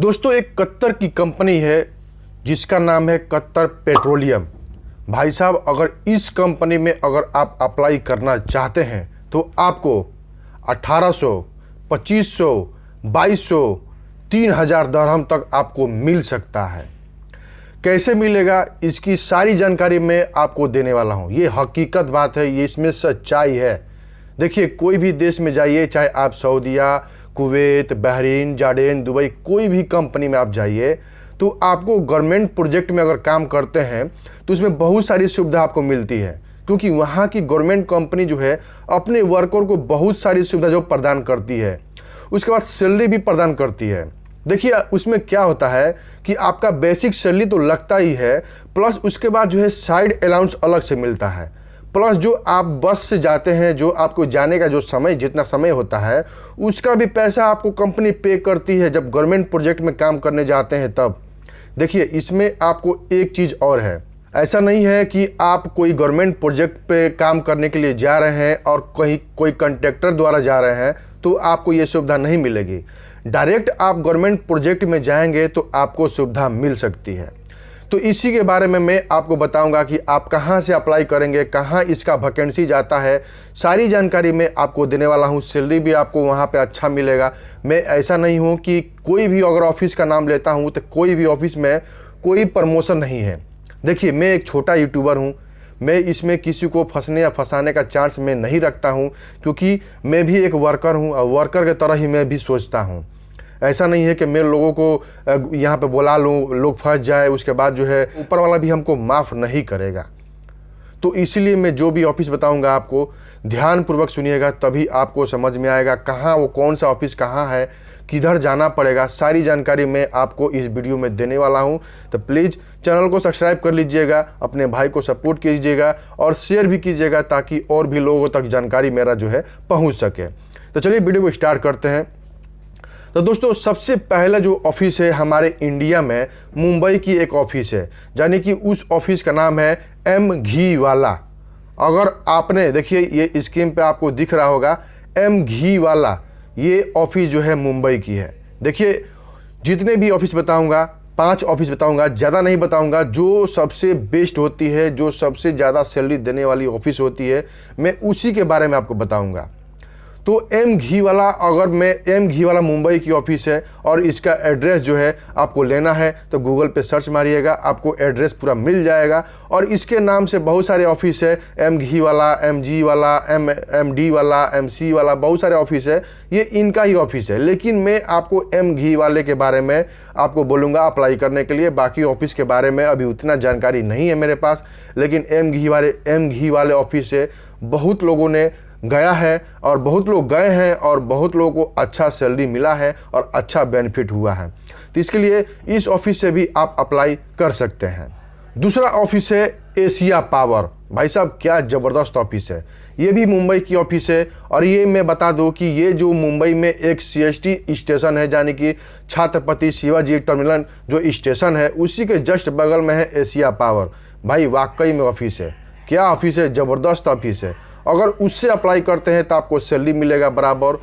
दोस्तों एक कत्तर की कंपनी है जिसका नाम है कत्तर पेट्रोलियम भाई साहब अगर इस कंपनी में अगर आप अप्लाई करना चाहते हैं तो आपको 1800, 2500, 2200, 3000 दरहम तक आपको मिल सकता है कैसे मिलेगा इसकी सारी जानकारी मैं आपको देने वाला हूँ ये हकीकत बात है ये इसमें सच्चाई है देखिए कोई भी देश में जाइए चाहे आप Saudi Kuwait Bahrain Jordan Dubai कोई भी कंपनी में आप जाइए तो आपको गवर्नमेंट प्रोजेक्ट में अगर काम करते हैं तो उसमें बहुत सारी सुविधा आपको मिलती है क्योंकि वहाँ की गवर्नमेंट कंपनी जो है अपने वर्कर को बहुत सारी सुविधा जो प्रदान करती है उसके बाद सैलरी भी प्रदान करती है देखिए उसमें क्या होता है कि आपका बेसिक सैलरी तो लगता ही है प्लस उसके बाद जो है साइड अलाउंस अलग से मिलता है प्लस जो आप बस से जाते हैं जो आपको जाने का जो समय जितना समय होता है उसका भी पैसा आपको कंपनी पे करती है जब गवर्नमेंट प्रोजेक्ट में काम करने जाते हैं तब देखिए इसमें आपको एक चीज़ और है ऐसा नहीं है कि आप कोई गवर्नमेंट प्रोजेक्ट पे काम करने के लिए जा रहे हैं और कहीं कोई कंट्रेक्टर द्वारा जा रहे हैं तो आपको ये सुविधा नहीं मिलेगी डायरेक्ट आप गवर्नमेंट प्रोजेक्ट में जाएंगे तो आपको सुविधा मिल सकती है तो इसी के बारे में मैं आपको बताऊंगा कि आप कहां से अप्लाई करेंगे कहां इसका वैकेंसी जाता है सारी जानकारी मैं आपको देने वाला हूं सैलरी भी आपको वहां पे अच्छा मिलेगा मैं ऐसा नहीं हूं कि कोई भी अगर ऑफिस का नाम लेता हूं तो कोई भी ऑफिस में कोई प्रमोशन नहीं है देखिए मैं एक छोटा यूट्यूबर हूँ मैं इसमें किसी को फंसने या फंसाने का चांस मैं नहीं रखता हूँ क्योंकि मैं भी एक वर्कर हूँ और वर्कर के तरह ही मैं भी सोचता हूँ ऐसा नहीं है कि मैं लोगों को यहाँ पे बुला लूँ लोग फंस जाए उसके बाद जो है ऊपर वाला भी हमको माफ़ नहीं करेगा तो इसीलिए मैं जो भी ऑफिस बताऊँगा आपको ध्यानपूर्वक सुनिएगा तभी आपको समझ में आएगा कहाँ वो कौन सा ऑफिस कहाँ है किधर जाना पड़ेगा सारी जानकारी मैं आपको इस वीडियो में देने वाला हूं तो प्लीज़ चैनल को सब्सक्राइब कर लीजिएगा अपने भाई को सपोर्ट कीजिएगा और शेयर भी कीजिएगा ताकि और भी लोगों तक जानकारी मेरा जो है पहुंच सके तो चलिए वीडियो को स्टार्ट करते हैं तो दोस्तों सबसे पहला जो ऑफिस है हमारे इंडिया में मुंबई की एक ऑफिस है यानी कि उस ऑफिस का नाम है एम घी वाला अगर आपने देखिए ये स्क्रीन पे आपको दिख रहा होगा एम घी वाला ये ऑफिस जो है मुंबई की है देखिए जितने भी ऑफिस बताऊंगा पांच ऑफिस बताऊंगा ज़्यादा नहीं बताऊंगा जो सबसे बेस्ट होती है जो सबसे ज़्यादा सैलरी देने वाली ऑफिस होती है मैं उसी के बारे में आपको बताऊंगा तो एम घी वाला अगर मैं एम घी वाला मुंबई की ऑफिस है और इसका एड्रेस जो है आपको लेना है तो गूगल पे सर्च मारिएगा आपको एड्रेस पूरा मिल जाएगा और इसके नाम से बहुत सारे ऑफिस है एम घी वाला एम जी वाला एम एम डी वाला एम सी वाला बहुत सारे ऑफिस है ये इनका ही ऑफिस है लेकिन मैं आपको एम घी वाले के बारे में आपको बोलूँगा अप्लाई करने के लिए बाकी ऑफिस के बारे में अभी उतना जानकारी नहीं है मेरे पास लेकिन एम घी वाले एम घी वाले ऑफिस है बहुत लोगों ने गया है और बहुत लोग गए हैं और बहुत लोगों को अच्छा सैलरी मिला है और अच्छा बेनिफिट हुआ है तो इसके लिए इस ऑफिस से भी आप अप्लाई कर सकते हैं दूसरा ऑफिस है एशिया पावर भाई साहब क्या ज़बरदस्त ऑफिस है ये भी मुंबई की ऑफिस है और ये मैं बता दूं कि ये जो मुंबई में एक सीएसटी स्टेशन है यानी कि छात्रपति शिवाजी टर्मिनल जो स्टेशन है उसी के जस्ट बगल में है एशिया पावर भाई वाकई में ऑफिस है क्या ऑफिस है ज़बरदस्त ऑफिस है अगर उससे अप्लाई करते हैं तो आपको सैलरी मिलेगा बराबर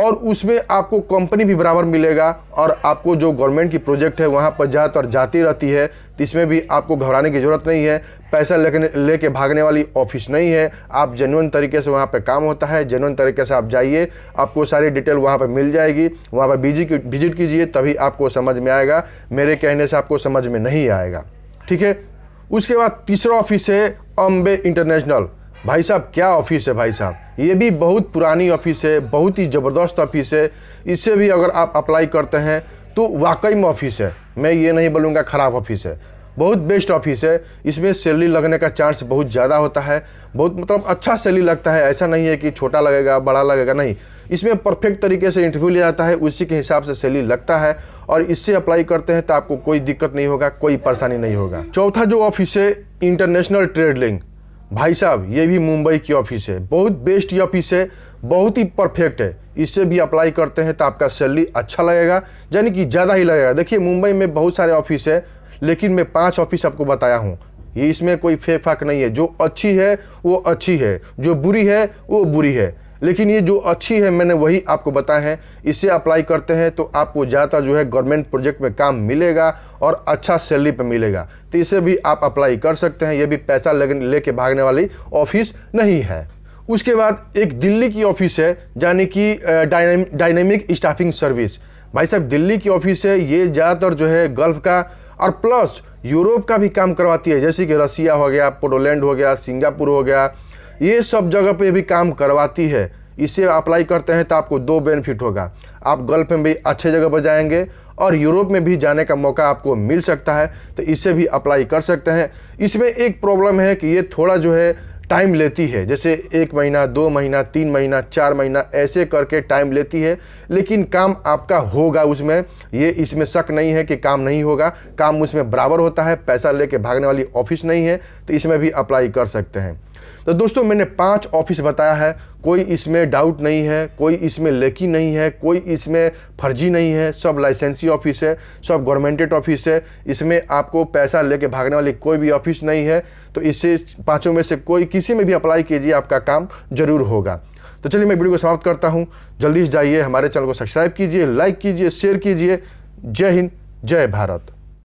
और उसमें आपको कंपनी भी बराबर मिलेगा और आपको जो गवर्नमेंट की प्रोजेक्ट है वहाँ पर ज़्यादातर जाती रहती है तो इसमें भी आपको घबराने की ज़रूरत नहीं है पैसा लेके लेके भागने वाली ऑफिस नहीं है आप जेनुअन तरीके से वहाँ पे काम होता है जेनुअन तरीके से आप जाइए आपको सारी डिटेल वहाँ पे मिल जाएगी वहाँ पर विजिट कीजिए तभी आपको समझ में आएगा मेरे कहने से आपको समझ में नहीं आएगा ठीक है उसके बाद तीसरा ऑफिस है अम्बे इंटरनेशनल भाई साहब क्या ऑफिस है भाई साहब ये भी बहुत पुरानी ऑफिस है बहुत ही ज़बरदस्त ऑफिस है इससे भी अगर आप अप्लाई करते हैं तो वाकई में ऑफिस है मैं ये नहीं बोलूँगा ख़राब ऑफिस है बहुत बेस्ट ऑफिस है इसमें सैलरी लगने का चांस बहुत ज़्यादा होता है बहुत मतलब अच्छा सैलरी लगता है ऐसा नहीं है कि छोटा लगेगा बड़ा लगेगा नहीं इसमें परफेक्ट तरीके से इंटरव्यू लिया जाता है उसी के हिसाब से सैलरी लगता है और इससे अप्लाई करते हैं तो आपको कोई दिक्कत नहीं होगा कोई परेशानी नहीं होगा चौथा जो ऑफिस है इंटरनेशनल ट्रेड लिंक भाई साहब ये भी मुंबई की ऑफिस है बहुत बेस्ट ये ऑफिस है बहुत ही परफेक्ट है इससे भी अप्लाई करते हैं तो आपका सैलरी अच्छा लगेगा यानी कि ज़्यादा ही लगेगा देखिए मुंबई में बहुत सारे ऑफिस है लेकिन मैं पांच ऑफिस आपको बताया हूँ ये इसमें कोई फेक फाक नहीं है जो अच्छी है वो अच्छी है जो बुरी है वो बुरी है लेकिन ये जो अच्छी है मैंने वही आपको बताया है इसे अप्लाई करते हैं तो आपको ज़्यादातर जो है गवर्नमेंट प्रोजेक्ट में काम मिलेगा और अच्छा सैलरी पर मिलेगा तो इसे भी आप अप्लाई कर सकते हैं ये भी पैसा लेके भागने वाली ऑफिस नहीं है उसके बाद एक दिल्ली की ऑफिस है यानी कि डायनेमिक स्टाफिंग सर्विस भाई साहब दिल्ली की ऑफिस है ये ज़्यादातर जो है गल्फ का और प्लस यूरोप का भी काम करवाती है जैसे कि रसिया हो गया पोलैंड हो गया सिंगापुर हो गया ये सब जगह पे भी काम करवाती है इसे अप्लाई करते हैं तो आपको दो बेनिफिट होगा आप गल्फ में भी अच्छे जगह पर जाएंगे और यूरोप में भी जाने का मौका आपको मिल सकता है तो इसे भी अप्लाई कर सकते हैं इसमें एक प्रॉब्लम है कि ये थोड़ा जो है टाइम लेती है जैसे एक महीना दो महीना तीन महीना चार महीना ऐसे करके टाइम लेती है लेकिन काम आपका होगा उसमें ये इसमें शक नहीं है कि काम नहीं होगा काम उसमें बराबर होता है पैसा लेके भागने वाली ऑफिस नहीं है तो इसमें भी अप्लाई कर सकते हैं तो दोस्तों मैंने पांच ऑफिस बताया है कोई इसमें डाउट नहीं है कोई इसमें लेकी नहीं है कोई इसमें फर्जी नहीं है सब लाइसेंसी ऑफिस है सब गवर्नमेंटेड ऑफिस है इसमें आपको पैसा लेके भागने वाली कोई भी ऑफिस नहीं है तो इससे पाँचों में से कोई किसी में भी अप्लाई कीजिए आपका काम ज़रूर होगा तो चलिए मैं वीडियो को समाप्त करता हूँ जल्दी से जाइए हमारे चैनल को सब्सक्राइब कीजिए लाइक कीजिए शेयर कीजिए जय हिंद जय भारत